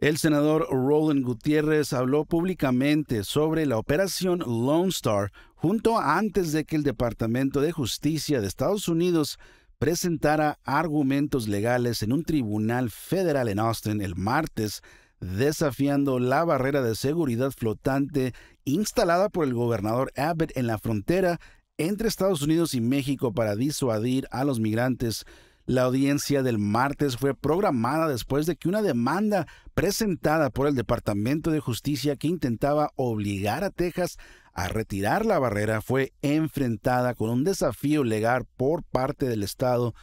El senador Roland Gutiérrez habló públicamente sobre la operación Lone Star junto antes de que el Departamento de Justicia de Estados Unidos presentara argumentos legales en un tribunal federal en Austin el martes, desafiando la barrera de seguridad flotante instalada por el gobernador Abbott en la frontera entre Estados Unidos y México para disuadir a los migrantes la audiencia del martes fue programada después de que una demanda presentada por el Departamento de Justicia que intentaba obligar a Texas a retirar la barrera fue enfrentada con un desafío legal por parte del Estado.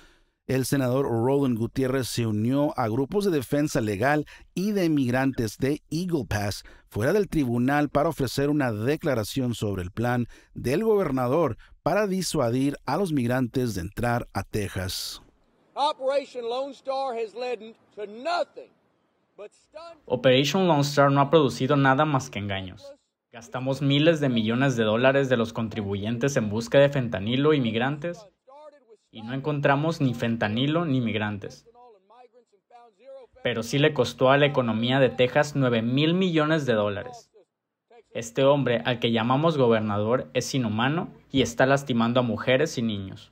El senador Roland Gutiérrez se unió a grupos de defensa legal y de migrantes de Eagle Pass fuera del tribunal para ofrecer una declaración sobre el plan del gobernador para disuadir a los migrantes de entrar a Texas. Operation Lone Star no ha producido nada más que engaños. Gastamos miles de millones de dólares de los contribuyentes en busca de fentanilo y migrantes y no encontramos ni fentanilo ni migrantes. Pero sí le costó a la economía de Texas 9 mil millones de dólares. Este hombre al que llamamos gobernador es inhumano y está lastimando a mujeres y niños.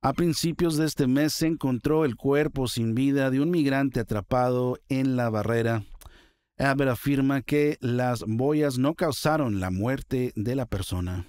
A principios de este mes se encontró el cuerpo sin vida de un migrante atrapado en la barrera. Aber afirma que las boyas no causaron la muerte de la persona.